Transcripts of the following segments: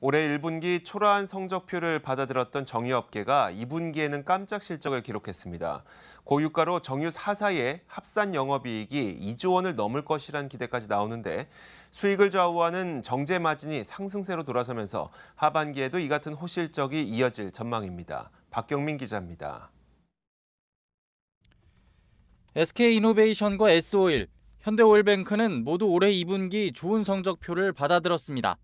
올해 1분기 초라한 성적표를 받아들었던 정유업계가 2분기에는 깜짝 실적을 기록했습니다. 고유가로 정유 4사의 합산 영업이익이 2조 원을 넘을 것이란 기대까지 나오는데 수익을 좌우하는 정제 마진이 상승세로 돌아서면서 하반기에도 이 같은 호실적이 이어질 전망입니다. 박경민 기자입니다. SK이노베이션과 S5일, 현대오일뱅크는 모두 올해 2분기 좋은 성적표를 받아들었습니다.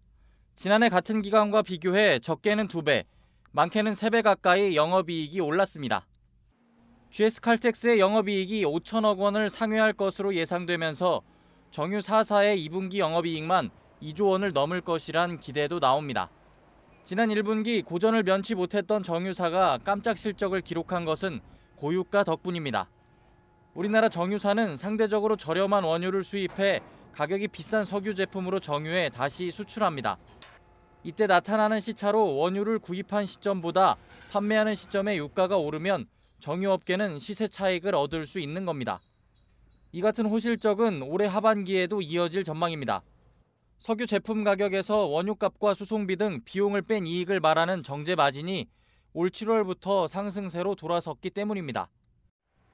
지난해 같은 기간과 비교해 적게는 2배, 많게는 3배 가까이 영업이익이 올랐습니다. GS칼텍스의 영업이익이 5천억 원을 상회할 것으로 예상되면서 정유 4사의 2분기 영업이익만 2조 원을 넘을 것이란 기대도 나옵니다. 지난 1분기 고전을 면치 못했던 정유사가 깜짝 실적을 기록한 것은 고유가 덕분입니다. 우리나라 정유사는 상대적으로 저렴한 원유를 수입해 가격이 비싼 석유 제품으로 정유해 다시 수출합니다. 이때 나타나는 시차로 원유를 구입한 시점보다 판매하는 시점에 유가가 오르면 정유업계는 시세 차익을 얻을 수 있는 겁니다. 이 같은 호실적은 올해 하반기에도 이어질 전망입니다. 석유 제품 가격에서 원유값과 수송비 등 비용을 뺀 이익을 말하는 정제 마진이 올 7월부터 상승세로 돌아섰기 때문입니다.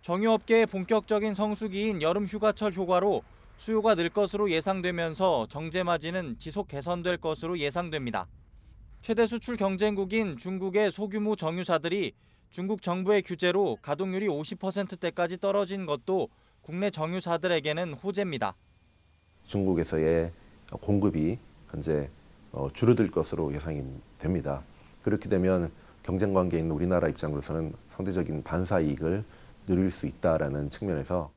정유업계의 본격적인 성수기인 여름 휴가철 효과로 수요가 늘 것으로 예상되면서 정제 마진은 지속 개선될 것으로 예상됩니다. 최대 수출 경쟁국인 중국의 소규모 정유사들이 중국 정부의 규제로 가동률이 50%대까지 떨어진 것도 국내 정유사들에게는 호재입니다. 중국에서의 공급이 현재 어, 줄어들 것으로 예상이 됩니다. 그렇게 되면 경쟁 관계인 우리나라 입장으로서는 상대적인 반사 이익을 누릴 수있다는 측면에서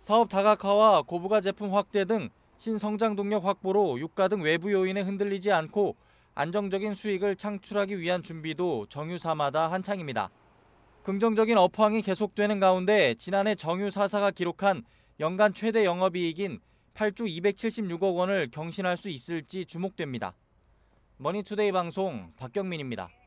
사업 다각화와 고부가 제품 확대 등 신성장 동력 확보로 유가 등 외부 요인에 흔들리지 않고 안정적인 수익을 창출하기 위한 준비도 정유사마다 한창입니다. 긍정적인 업황이 계속되는 가운데 지난해 정유사사가 기록한 연간 최대 영업이익인 8조 276억 원을 경신할 수 있을지 주목됩니다. 머니투데이 방송 박경민입니다.